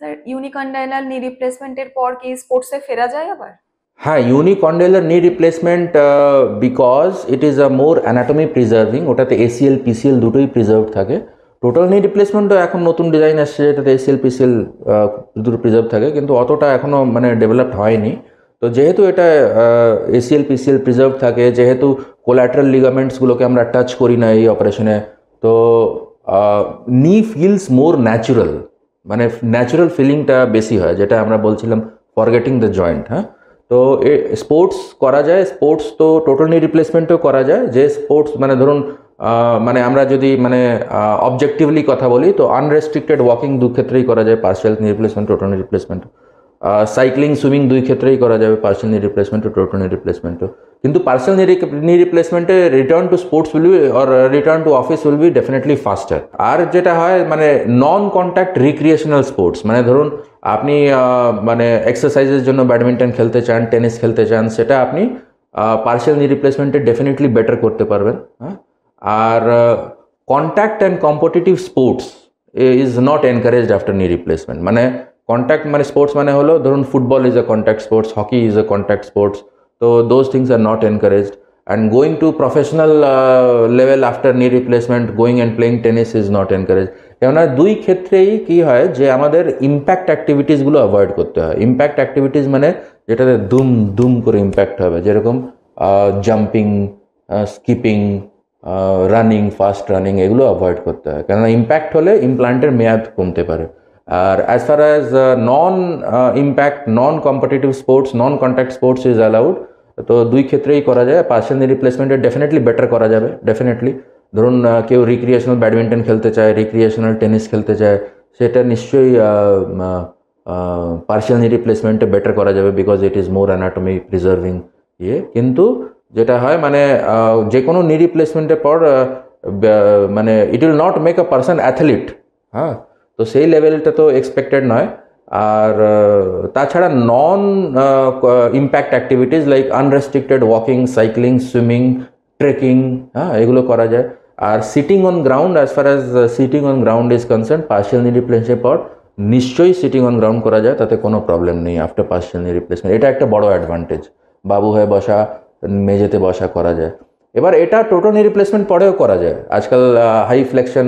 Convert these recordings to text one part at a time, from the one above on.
Sir ইউনিকন্ডাইলার নি রিপ্লেসমেন্টের পর কি স্পোর্টসে ফেরা যায় আবার হ্যাঁ unicondylar knee replacement because it is a more anatomy preserving ওটাতে এসিএল পিসিএল দুটোই প্রিজার্ভ থাকে টোটাল নি রিপ্লেসমেন্টও এখন নতুন ডিজাইন আসছে যেটাতে এসিএল পিসিএল দুটো প্রিজার্ভ থাকে কিন্তু অতটা এখনও মানে ডেভেলপড হয়নি তো যেহেতু এটা এসিএল পিসিএল প্রিজার্ভ থাকে যেহেতু কোল্যাট্রাল লিগামেন্টসগুলোকে আমরা টাচ করি না এই অপারেশনে তো নি ফিলস মোর ন্যাচুরাল মানে ন্যাচারাল ফিলিংটা বেশি হয় যেটা আমরা বলছিলাম ফরগেটিং দ্য জয়েন্ট হ্যাঁ তো এ স্পোর্টস করা যায় স্পোর্টস তো টোটালি রিপ্লেসমেন্টও করা যায় যে স্পোর্টস মানে ধরুন মানে আমরা যদি মানে অবজেক্টিভলি কথা বলি তো আনরেস্ট্রিক্টেড ওয়াকিং দু ক্ষেত্রেই করা যায় partial replacement total replacement cycling swimming দুই ক্ষেত্রেই করা যাবে পার্সেল নি রিপ্লেসমেন্ট ও টোটাল নি রিপ্লেসমেন্টও কিন্তু পার্সেল নি রিপ্লেসমেন্টে return to sports will be or return to office will be definitely faster আর যেটা হয় মানে নন কন্ট্যাক্ট রিক্রিয়েশনাল স্পোর্টস মানে ধরুন আপনি মানে এক্সারসাইজের জন্য ব্যাডমিন্টন খেলতে চান টেনিস খেলতে চান সেটা আপনি পার্সেল নি রিপ্লেসমেন্টে ডেফিনেটলি বেটার করতে পারবেন হ্যাঁ আর contact and competitive sports is not encouraged after knee replacement মানে কন্ট্যাক্ট মানে স্পোর্টস মানে হলো ধরুন football is a contact sports hockey is a contact sports তো those things are not encouraged and going to professional level after knee replacement going and playing tennis is not encourage কেননা দুই ক্ষেত্রেই কি হয় যে আমাদের ইম্প্যাক্ট অ্যাক্টিভিটিসগুলো অ্যাভয়েড করতে হয় ইম্প্যাক্ট অ্যাক্টিভিটিস মানে যেটাতে দুম দুম করে ইম্প্যাক্ট হবে যেরকম jumping skipping running fast running এগুলো অ্যাভয়েড করতে হয় কেননা ইম্প্যাক্ট হলে ইমপ্লান্টের মেয়াদ কমতে পারে আর as far as uh, non uh, impact non competitive sports non contact sports is allowed তো দুই ক্ষেত্রেই করা যায় পার্সিয়াল রিপ্লেসমেন্টে ডেফিনেটলি বেটার করা যাবে ডেফিনেটলি ধরুন uh, কেউ রিক্রিয়েশনাল ব্যাডমিন্টন খেলতে চায় রিক্রিয়েশনাল টেনিস খেলতে চায় সেটা নিশ্চয়ই পার্সিয়াল রিপ্লেসমেন্টে বেটার করা যাবে because it is more anatomy preserving ইয়ে কিন্তু যেটা হয় মানে uh, যে কোনো নি রিপ্লেসমেন্টের পর uh, মানে it will not make a person athlete হ্যাঁ তো সেই লেভেলটা তো এক্সপেক্টেড নয় আর তাছাড়া non impact activities like unrestricted walking cycling swimming trekking হ্যাঁ এগুলো করা যায় আর sitting on ground as far as sitting on ground is concern partial knee রিপ্লেসের পর নিশ্চয়ই সিটিং অন গ্রাউন্ড করা যায় তাতে কোনো প্রবলেম নেই আফটার পার্সিয়াল নি রিপ্লেসমেন্ট এটা একটা বড় অ্যাডভান্টেজ বাবু হয়ে বসা মেঝেতে বসা করা যায় এবার এটা টোটো নি রিপ্লেসমেন্ট পরেও করা যায় আজকাল হাই ফ্লেকশন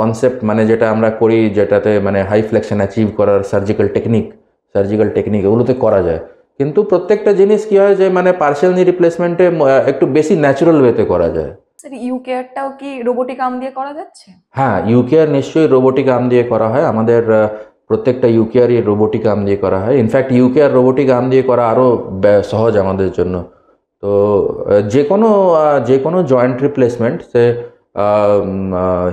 কনসেপ্ট মানে যেটা আমরা করি যেটাতে মানে হাই ফ্লেকশন অ্যাচিভ করার সার্জিক্যাল টেকনিক সার্জিক্যাল টেকনিক এগুলোতে করা যায় কিন্তু প্রত্যেকটা জিনিস কি হয় যে মানে পার্সিয়াল রিপ্লেসমেন্টে একটু বেশি ন্যাচুরাল ওয়েতে করা যায় স্যার ইউকেয়ারটাও কি রোবোটিক আম দিয়ে করা যাচ্ছে হ্যাঁ ইউকেয়ার নিশ্চয়ই রোবোটিক আম দিয়ে করা হয় আমাদের প্রত্যেকটা ইউকেয়ারই রোবোটিক আম দিয়ে করা হয় ইনফ্যাক্ট ইউকেয়ার রোবোটিক আম দিয়ে করা আরও সহজ আমাদের জন্য তো যে কোনো যে কোনো জয়েন্ট রিপ্লেসমেন্ট সে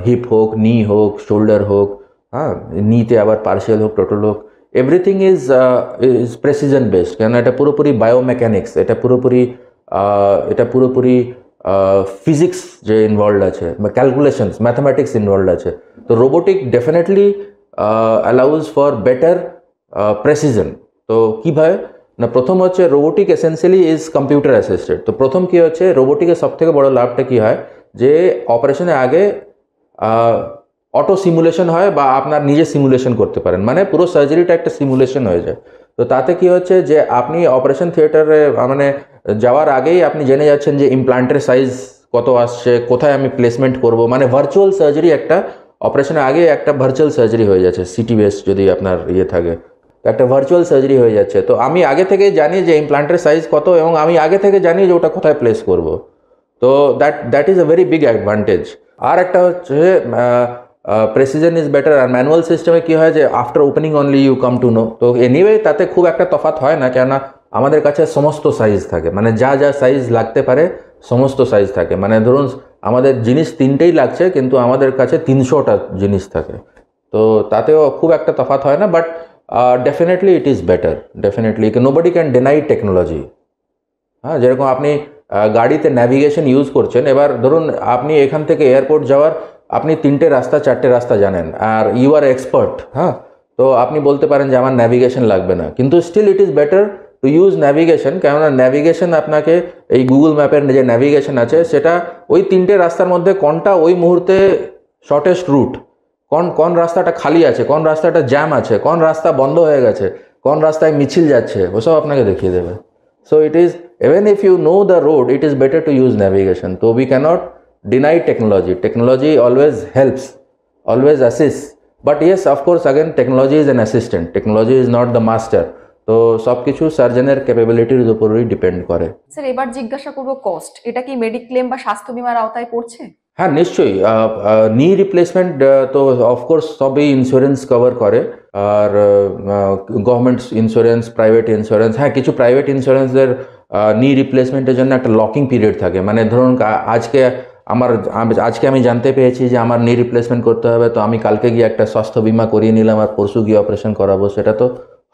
হিপ হোক নি হোক শোল্ডার হোক হ্যাঁ নিতে আবার পার্সিয়াল হোক টোটাল হোক everything is is precision based কেন এটা পুরোপুরি বায়োমেকানিক্স এটা পুরোপুরি এটা পুরোপুরি ফিজিক্স যে ইনভলভড আছে ক্যালকুলেশনস ম্যাথামেটিক্স ইনভলভড আছে তো robotic definitely allows for better precision তো কীভাবে না প্রথম হচ্ছে robotic essentially is computer assisted তো প্রথম কী হচ্ছে রোবোটিকের সবথেকে বড় লাভটা কী হয় যে অপারেশনের আগে অটো সিমুলেশন হয় বা আপনার নিজে সিমুলেশন করতে পারেন মানে পুরো সার্জারিটা একটা সিমুলেশন হয়ে যায় তো তাতে কি হচ্ছে যে আপনি অপারেশন থিয়েটারে মানে যাওয়ার আগেই আপনি জেনে যাচ্ছেন যে ইমপ্লান্টের সাইজ কত আসছে কোথায় আমি প্লেসমেন্ট করব মানে ভার্চুয়াল সার্জারি একটা অপারেশনের আগে একটা ভার্চুয়াল সার্জারি হয়ে যাচ্ছে সিটি বেস যদি আপনার ইয়ে থাকে একটা ভার্চুয়াল সার্জারি হয়ে যাচ্ছে তো আমি আগে থেকে জানি যে ইমপ্লান্টের সাইজ কত এবং আমি আগে থেকে জানি যে ওটা কোথায় প্লেস করবো তো that that is a very big advantage আর একটা হচ্ছে প্রেসিজন ইজ বেটার আর ম্যানুয়াল সিস্টেমে কী হয় যে after opening only you come to know তো এনিওয়ে তাতে খুব একটা তফাত হয় না কেননা আমাদের কাছে সমস্ত সাইজ থাকে মানে যা যা সাইজ লাগতে পারে সমস্ত সাইজ থাকে মানে ধরুন আমাদের জিনিস তিনটেই লাগছে কিন্তু আমাদের কাছে তিনশোটা জিনিস থাকে তো তাতেও খুব একটা তফাত হয় না but definitely it is better definitely nobody can deny technology হ্যাঁ যেরকম আপনি গাড়িতে ন্যাভিগেশন ইউজ করছেন এবার ধরুন আপনি এখান থেকে এয়ারপোর্ট যাওয়ার আপনি তিনটে রাস্তা চারটে রাস্তা জানেন আর ইউ আর এক্সপার্ট হ্যাঁ তো আপনি বলতে পারেন যে আমার ন্যাভিগেশন লাগবে না কিন্তু still it is better to use navigation কেননা ন্যাভিগেশন আপনাকে এই গুগল ম্যাপের যে ন্যাভিগেশন আছে সেটা ওই তিনটে রাস্তার মধ্যে কোনটা ওই মুহূর্তে শর্টেস্ট রুট কোন কোন রাস্তাটা খালি আছে কোন রাস্তাটা জ্যাম আছে কোন রাস্তা বন্ধ হয়ে গেছে কোন রাস্তায় মিছিল যাচ্ছে ওসব আপনাকে দেখিয়ে দেবে so it is Even if you know the road, it is better to use navigation. So we cannot deny technology. Technology always helps, always assists. But yes, of course, again, technology is an assistant. Technology is not the master. তো সব কিছু সার্জনের ক্যাপাবিলিটির উপরই depend করে sir এবার জিজ্ঞাসা করব cost এটা কি মেডিক্লেম বা স্বাস্থ্য বিমার আওতায় পড়ছে হ্যাঁ নিশ্চয়ই নি রিপ্লেসমেন্ট তো অফকোর্স সবই ইন্স্যুরেন্স কভার করে আর গভর্নমেন্ট ইন্স্যুরেন্স প্রাইভেট ইন্স্যুরেন্স হ্যাঁ কিছু প্রাইভেট ইন্স্যুরেন্সের নি রিপ্লেসমেন্টের জন্য একটা লকিং পিরিয়ড থাকে মানে ধরুন আজকে আমার আজকে আমি জানতে পেরেছি যে আমার নি রিপ্লেসমেন্ট করতে হবে তো আমি কালকে গিয়ে একটা স্বাস্থ্য বিমা করিয়ে নিলাম আর পরশু গিয়ে অপারেশন করাবো সেটা তো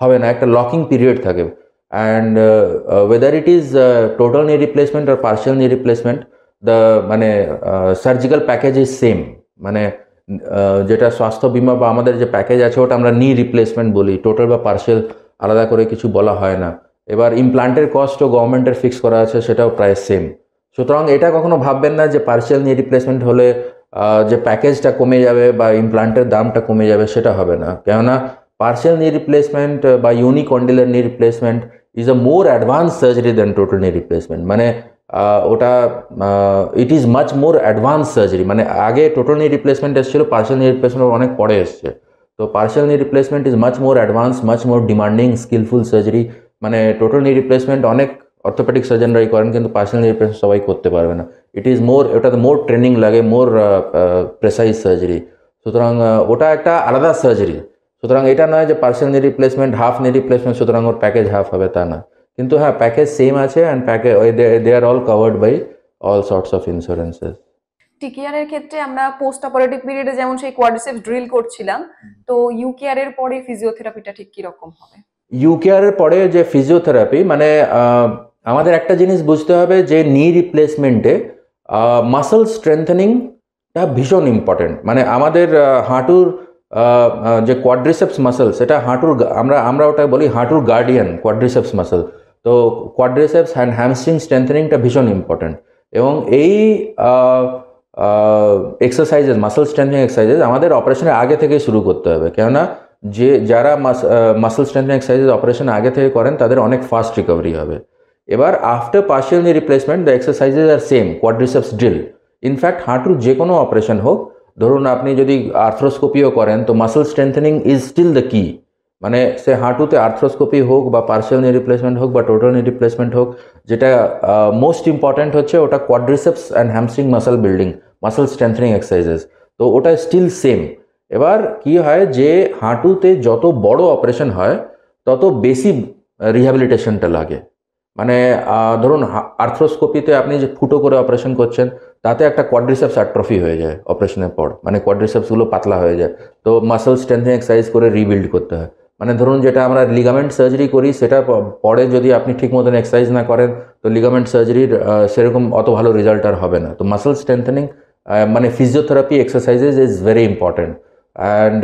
হবে না একটা লকিং পিরিয়ড থাকে and whether it is total knee replacement আর পার্সিয়াল নি রিপ্লেসমেন্ট দ্য মানে সার্জিক্যাল প্যাকেজ ইজ সেম মানে যেটা স্বাস্থ্য বিমা বা আমাদের যে প্যাকেজ আছে ওটা আমরা নি রিপ্লেসমেন্ট বলি টোটাল বা পার্সিয়াল আলাদা করে কিছু বলা হয় না এবার ইমপ্লান্টের কস্টও গভর্নমেন্টের ফিক্স করা আছে সেটাও প্রায় সেম সুতরাং এটা কখনো ভাববেন না যে পার্সিয়াল নিয়ে রিপ্লেসমেন্ট হলে যে প্যাকেজটা কমে যাবে বা ইমপ্লান্টের দামটা কমে যাবে সেটা হবে না কেননা পার্সিয়াল নি রিপ্লেসমেন্ট বা unicondylar knee replacement is a more advance surgery than total knee replacement মানে ওটা it is much more advance surgery মানে আগে টোটাল নিয়ে রিপ্লেসমেন্ট এসেছিলো পার্সিয়াল নিয়ে রিপ্লেসমেন্ট অনেক পরে এসছে তো partial knee replacement is much more advance much more demanding skillful surgery মানে টোটাল নি রিপ্লেসমেন্ট অনেক অর্থোপেডিক সার্জনরাই করেন কিন্তু পার্সোনাল নি রিপ্লেসমেন্ট সবাই করতে পারবে না ইট ইজ মোর ওটাতে মোর ট্রেনিং লাগে মোর প্রেসাইজ সার্জারি সুতরাং ওটা একটা আলাদা সার্জারি সুতরাং এটা নয় যে পার্সোনাল নি রিপ্লেসমেন্ট হাফ নি রিপ্লেসমেন্ট সুতরাং ওর প্যাকেজ হাফ হবে তা না কিন্তু হ্যাঁ প্যাকেজ সেম আছে and package they are all covered by all sorts of insurances টিকিয়ারের ক্ষেত্রে আমরা পোস্ট অপারেটিভ পিরিয়ডে যেমন সেই কোয়াড্রিসেপস ড্রিল করছিলাম তো ইউকেয়ারের পরে ফিজিওথেরাপিটা ঠিক কি রকম হবে ইউকেয়ারের পরে যে ফিজিওথেরাপি মানে আমাদের একটা জিনিস বুঝতে হবে যে নি রিপ্লেসমেন্টে মাসল স্ট্রেংথেনিংটা ভীষণ ইম্পর্টেন্ট মানে আমাদের হাঁটুর যে কোয়াড্রিসেপস মাসল সেটা হাঁটুর আমরা আমরা ওটা বলি হাঁটুর গার্ডিয়ান কোয়াড্রিসেপস মাসল তো কোয়াড্রিসেপস অ্যান্ড হ্যামস্ট্রিং স্ট্রেংথেনিংটা ভীষণ ইম্পর্টেন্ট এবং এই এক্সারসাইজেস মাসল স্ট্রেংথেনিং এক্সারসাইজেস আমাদের অপারেশনের আগে থেকেই শুরু করতে হবে কেননা যে যারা মাসল স্ট্রেন্থেনিং এক্সারসাইজ অপারেশন আগে থে করেন তাদের অনেক ফাস্ট রিকভারি হবে এবারে after partial knee replacement the exercises are same quadriceps deal in fact হার টু যে কোনো অপারেশন হোক ধরুন আপনি যদি আর্থ্রোস্কোপিও করেন তো muscle strengthening is still the key মানে সে হারটুতে আর্থ্রোস্কোপি হোক বা পার্সিয়াল নি রিপ্লেসমেন্ট হোক বা টোটাল নি রিপ্লেসমেন্ট হোক যেটা মোস্ট ইম্পর্ট্যান্ট হচ্ছে ওটা quadriceps and hamstring muscle building muscle strengthening exercises তো ওটা স্টিল সেম এবার কি হয় যে হাঁটুতে যত বড় অপারেশন হয় তত বেশি রিহ্যাবিলিটেশনটা লাগে মানে ধরুন আর্থ্রোস্কোপিতে আপনি যে ফুটো করে অপারেশন করছেন তাতে একটা কোয়াড্রিসেপস অ্যাট্রফি হয়ে যায় অপারেশনের পর মানে কোয়াড্রিসেপসগুলো পাতলা হয়ে যায় তো মাসেল স্ট্রেংথিং এক্সারসাইজ করে রিবিল্ড করতে হয় মানে ধরুন যেটা আমরা লিগামেন্ট সার্জারি করি সেটা পরে যদি আপনি ঠিক মতন এক্সারসাইজ না করেন তো লিগামেন্ট সার্জারির সেরকম অত ভালো রেজাল্ট আর হবে না তো মাসেল স্ট্রেন্থেনিং মানে physiotherapy exercises is very important and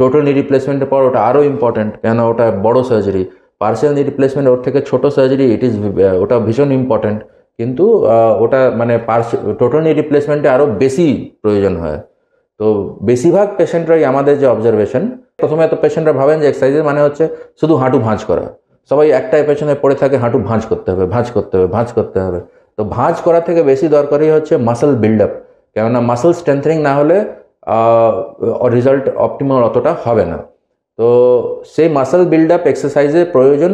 total knee রিপ্লেসমেন্টের পর ওটা আরও ইম্পর্ট্যান্ট কেন ওটা বড় সার্জারি পার্সিয়াল নি রিপ্লেসমেন্ট ওর থেকে ছোটো সার্জারি ইট ইজ ওটা ভীষণ ইম্পর্ট্যান্ট কিন্তু uh, ওটা মানে পার্স টোটাল নি রিপ্লেসমেন্টে আরও বেশি প্রয়োজন হয় তো বেশিরভাগ পেশেন্টরাই আমাদের যে অবজারভেশন প্রথমে তো পেশেন্টরা ভাবেন যে এক্সারসাইজের মানে হচ্ছে শুধু হাঁটু ভাঁজ করা সবাই একটাই পেছনে পড়ে থাকে হাঁটু ভাঁজ করতে হবে ভাঁজ করতে হবে ভাঁজ করতে হবে তো ভাঁজ করা থেকে বেশি দরকারই হচ্ছে মাসেল বিল্ড আপ কেননা মাসেল স্ট্রেংথেনিং না হলে রেজাল্ট অপটিমাল অতটা হবে না তো সেই মাসেল বিল্ড আপ এক্সারসাইজের প্রয়োজন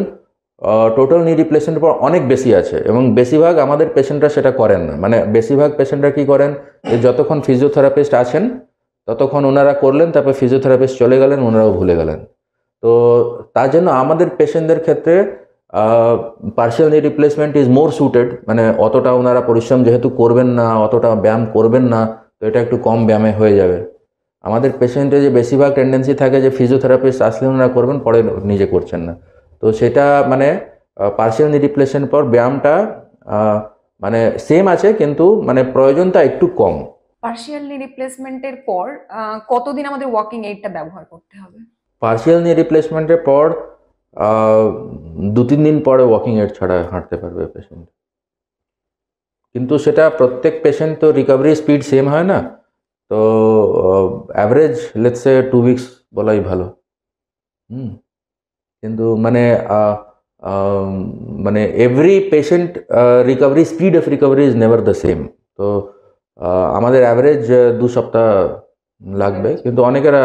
টোটাল নি রিপ্লেসমেন্টের পর অনেক বেশি আছে এবং বেশিরভাগ আমাদের পেশেন্টরা সেটা করেন না মানে বেশিরভাগ পেশেন্টরা কি করেন যে যতক্ষণ ফিজিওথেরাপিস্ট আছেন ততক্ষণ ওনারা করলেন তারপর ফিজিওথেরাপিস্ট চলে গেলেন ওনারাও ভুলে গেলেন তো তার জন্য আমাদের পেশেন্টদের ক্ষেত্রে partial knee replacement is more suited মানে অতটা ওনারা পরিশ্রম যেহেতু করবেন না অতটা ব্যায়াম করবেন না তো এটা একটু কম ব্যায়ামে হয়ে যাবে আমাদের পেশেন্টে যে বেশিরভাগ টেন্ডেন্সি থাকে যে ফিজিওথেরাপিস্ট আসলে ওনারা করবেন পরে নিজে করছেন না তো সেটা মানে পার্সিয়াল ডিপ্লেশন পর ব্যায়ামটা মানে সেম আছে কিন্তু মানে প্রয়োজনটা একটু কম পার্সিয়াল নি রিপ্লেসমেন্টের পর কতদিন আমাদের ওয়াকিং এইডটা ব্যবহার করতে হবে পার্সিয়াল নি রিপ্লেসমেন্টের পর দু তিন দিন পরে ওয়াকিং এইড ছাড়া হাঁটতে পারবে পেশেন্ট কিন্তু সেটা প্রত্যেক পেশেন্ট তো রিকভারি স্পিড সেম হয় না তো অ্যাভারেজ লেটসে টু উইকস বলাই ভালো হুম কিন্তু মানে মানে every patient recovery speed of recovery is never the same তো আমাদের অ্যাভারেজ দু সপ্তাহ লাগবে কিন্তু অনেকেরা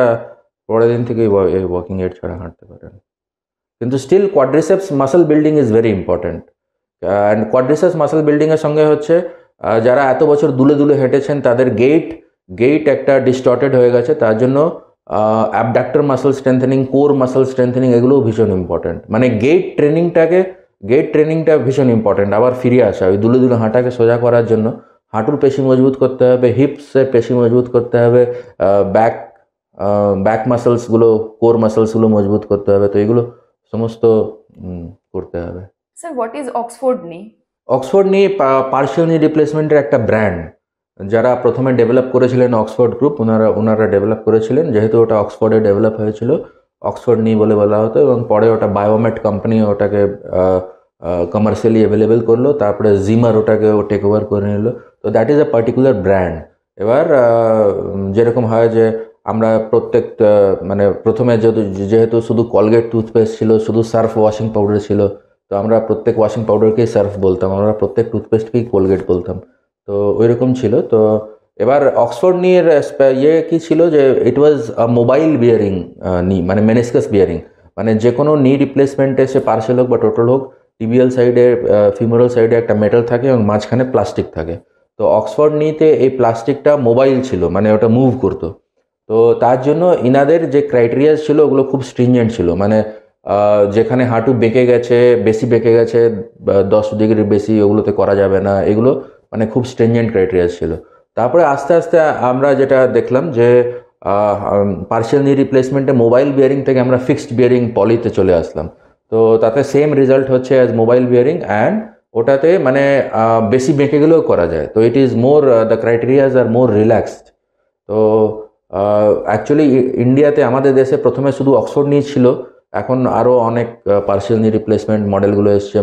পরের দিন থেকেই ওয়াকিং এড ছাড়া হাঁটতে পারেন কিন্তু still quadriceps muscle building is very important and quadriceps muscle বিল্ডিংয়ের সঙ্গে হচ্ছে যারা এত বছর দুলে দুলে হেঁটেছেন তাদের গেইট গেইট একটা ডিস্টর্টেড হয়ে গেছে তার জন্য abductor muscle strengthening core muscle strengthening এগুলোও ভীষণ ইম্পর্ট্যান্ট মানে গেইট ট্রেনিংটাকে গেট ট্রেনিংটা ভীষণ ইম্পর্ট্যান্ট আবার ফিরে আসা ওই দুলে দুলে হাঁটাকে সোজা করার জন্য হাঁটুর পেশি মজবুত করতে হবে হিপসের পেশি মজবুত করতে হবে ব্যাক ব্যাক মাসেলসগুলো কোর মাসেলসগুলো মজবুত করতে হবে তো এগুলো সমস্ত করতে হবে sir what is Oxford knee Oxford knee partial knee রিপ্লেসমেন্টের একটা ব্র্যান্ড যারা প্রথমে ডেভেলপ করেছিলেন অক্সফোর্ড গ্রুপ ওনারা ওনারা ডেভেলপ করেছিলেন যেহেতু ওটা অক্সফোর্ডে ডেভেলপ হয়েছিল অক্সফোর্ড নি বলে বলা হতো এবং পরে ওটা বায়োমেট কোম্পানি ওটাকে কমার্শিয়ালি অ্যাভেলেবেল করলো তারপরে জিমার ওটাকে ও টেক ওভার করে নিল তো that is a particular brand এবার যেরকম হয় যে আমরা প্রত্যেক মানে প্রথমে যেহেতু শুধু কলগেট টুথপেস্ট ছিল শুধু সার্ফ ওয়াশিং পাউডার ছিল তো আমরা প্রত্যেক ওয়াশিং পাউডারকেই সার্ফ বলতাম আমরা প্রত্যেক টুথপেস্টকেই কোলগেট বলতাম তো ওই রকম ছিল তো এবার অক্সফোর্ড নিয়ের ইয়ে কী ছিল যে ইট ওয়াজ মোবাইল বিয়ারিং নি মানে মেনেসকাস বিয়ারিং মানে যে কোনো নি রিপ্লেসমেন্টে সে পার্সেল হোক বা টোটাল হোক টিবিএল সাইডে ফিমোরাল সাইডে একটা মেটাল থাকে এবং মাঝখানে প্লাস্টিক থাকে তো অক্সফোর্ড নিতে এই প্লাস্টিকটা মোবাইল ছিল মানে ওটা মুভ করতো তো তার জন্য ইনাদের যে ক্রাইটেরিয়া ছিল ওগুলো খুব স্ট্রিঞ্জেন্ট ছিল মানে যেখানে হাঁটু বেঁকে গেছে বেশি বেঁকে গেছে দশ ডিগ্রির বেশি ওগুলোতে করা যাবে না এগুলো মানে খুব স্ট্রেঞ্জেন্ট ক্রাইটেরিয়া ছিল তারপরে আস্তে আস্তে আমরা যেটা দেখলাম যে পার্সিয়াল নি রিপ্লেসমেন্টে মোবাইল বিয়ারিং থেকে আমরা ফিক্সড বিয়ারিং পলিতে চলে আসলাম তো তাতে সেম রেজাল্ট হচ্ছে অ্যাজ মোবাইল বিয়ারিং অ্যান্ড ওটাতে মানে বেশি বেঁকে গেলেও করা যায় তো it is more the criterias are more relaxed তো অ্যাকচুয়ালি ইন্ডিয়াতে আমাদের দেশে প্রথমে শুধু অক্সফোর্ড নিয়ে ছিল এখন আরও অনেক পার্সেল নি রিপ্লেসমেন্ট মডেলগুলো এসছে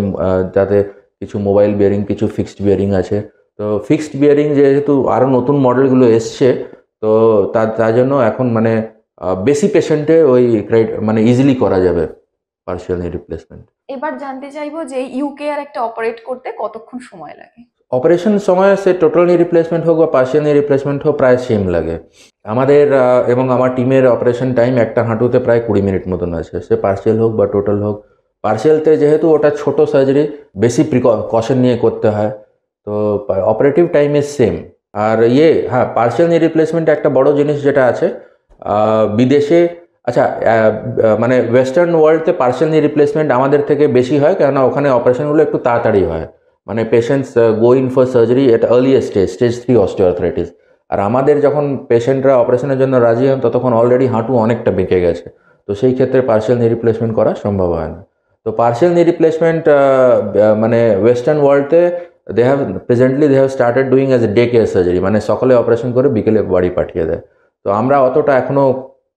যাতে কিছু মোবাইল বিয়ারিং কিছু ফিক্সড বিয়ারিং আছে তো ফিক্সড বিয়ারিং যেহেতু আরও নতুন মডেলগুলো এসছে তো তার তার জন্য এখন মানে বেশি পেশেন্টে ওই মানে ইজিলি করা যাবে পার্সিয়াল নি রিপ্লেসমেন্ট এবার জানতে চাইবো যে ইউকে আর একটা অপারেট করতে কতক্ষণ সময় লাগে অপারেশন সময় সে টোটাল নি রিপ্লেসমেন্ট হোক বা পার্সিয়াল নি রিপ্লেসমেন্ট হোক প্রায় সেম লাগে আমাদের এবং আমার টিমের অপারেশন টাইম একটা হাঁটুতে প্রায় কুড়ি মিনিট মতন আছে সে পার্সিয়াল হোক বা টোটাল হোক পার্সিয়ালতে যেহেতু ওটা ছোট সার্জারি বেশি প্রিকশন নিয়ে করতে হয় তো অপারেটিভ টাইম ইজ সেম আর ইয়ে হ্যাঁ পার্সিয়াল নি রিপ্লেসমেন্ট একটা বড় জিনিস যেটা আছে বিদেশে আচ্ছা মানে ওয়েস্টার্ন ওয়ার্ল্ডতে পার্সিয়াল নি রিপ্লেসমেন্ট আমাদের থেকে বেশি হয় কেননা ওখানে অপারেশনগুলো একটু তাড়াতাড়ি হয় মানে patients go in for surgery at earlier stage stage three osteoarthritis আর আমাদের যখন পেশেন্টরা অপারেশনের জন্য রাজি হন ততক্ষণ অলরেডি হাঁটু অনেকটা বেঁকে গেছে তো সেই ক্ষেত্রে পার্সিয়াল নি রিপ্লেসমেন্ট করা সম্ভব হয় না তো পার্সিয়াল নি রিপ্লেসমেন্ট মানে ওয়েস্টার্ন ওয়ার্ল্ডে they have presently they have started doing as a day care surgery মানে সকালে অপারেশন করে বিকেলে বাড়ি পাঠিয়ে দেয় তো আমরা অতটা এখনও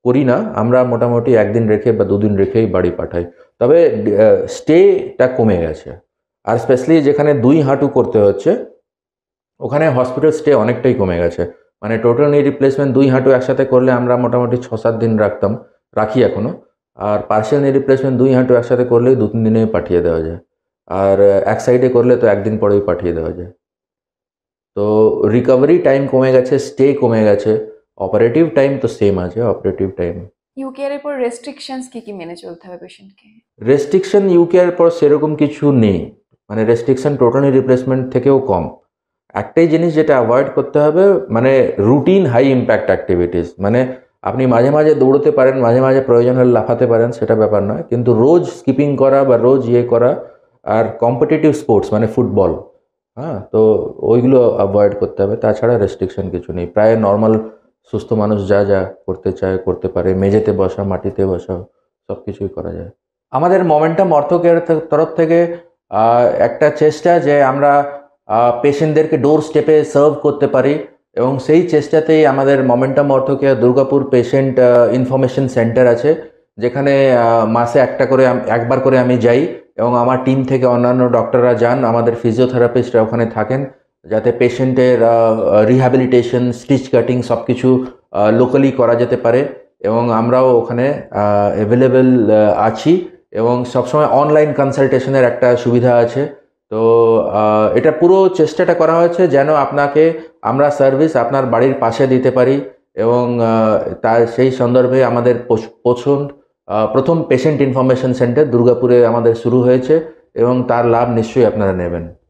করি না আমরা মোটামুটি একদিন রেখে বা দুদিন রেখেই বাড়ি পাঠাই তবে স্টেটা uh, কমে গেছে আর স্পেশালি যেখানে দুই হাঁটু করতে হচ্ছে ওখানে হসপিটাল স্টে অনেকটাই কমে গেছে মানে টোটাল নি রিপ্লেসমেন্ট দুই হাঁটু একসাথে করলে আমরা মোটামুটি ছ সাত দিন রাখতাম রাখি এখনও আর পার্সিয়াল নি রিপ্লেসমেন্ট দুই হাঁটু একসাথে করলেই দু তিন দিনেই পাঠিয়ে দেওয়া যায় আর এক সাইডে করলে তো একদিন পরেই পাঠিয়ে দেওয়া যায় তো রিকভারি টাইম কমে গেছে স্টে কমে গেছে অপারেটিভ টাইম তো সেম আছে অপারেটিভ টাইম ইউকেআর এর পর রেস্ট্রিকশনস কি কি মেনে চলতে হবে পেশেন্টকে রেস্ট্রিকশন ইউকেআর পর সেরকম কিছু নেই মানে রেস্ট্রিকশান টোটালি রিপ্লেসমেন্ট থেকেও কম একটাই জিনিস যেটা অ্যাভয়েড করতে হবে মানে রুটিন হাই ইম্প্যাক্ট অ্যাক্টিভিটিস মানে আপনি মাঝে মাঝে দৌড়তে পারেন মাঝে মাঝে প্রয়োজন হলে লাফাতে পারেন সেটা ব্যাপার নয় কিন্তু রোজ স্কিপিং করা বা রোজ ইয়ে করা আর কম্পিটিটিভ স্পোর্টস মানে ফুটবল হ্যাঁ তো ওইগুলো অ্যাভয়েড করতে হবে তাছাড়া রেস্ট্রিকশন কিছু নেই প্রায় নর্মাল সুস্থ মানুষ যা যা করতে চায় করতে পারে মেঝেতে বসা মাটিতে বসা সব কিছুই করা যায় আমাদের মোমেন্টাম অর্থ কেয়ার তরফ থেকে একটা চেষ্টা যে আমরা পেশেন্টদেরকে ডোর স্টেপে সার্ভ করতে পারি এবং সেই চেষ্টাতেই আমাদের momentum Orthocare Durgapur patient information centre আছে যেখানে মাসে একটা করে একবার করে আমি যাই এবং আমার টিম থেকে অন্যান্য ডক্টররা যান আমাদের ফিজিওথেরাপিস্টরা ওখানে থাকেন যাতে পেশেন্টের রিহ্যাবিলিটেশন স্টিচ কাটিং সব কিছু লোকালি করা যেতে পারে এবং আমরাও ওখানে অ্যাভেলেবেল আছি এবং সবসময় অনলাইন কনসালটেশনের একটা সুবিধা আছে তো এটা পুরো চেষ্টাটা করা হয়েছে যেন আপনাকে আমরা সার্ভিস আপনার বাড়ির পাশে দিতে পারি এবং তার সেই সন্দর্ভে আমাদের পছন্দ প্রথম পেশেন্ট ইনফরমেশন সেন্টার দুর্গাপুরে আমাদের শুরু হয়েছে এবং তার লাভ নিশ্চয়ই আপনারা নেবেন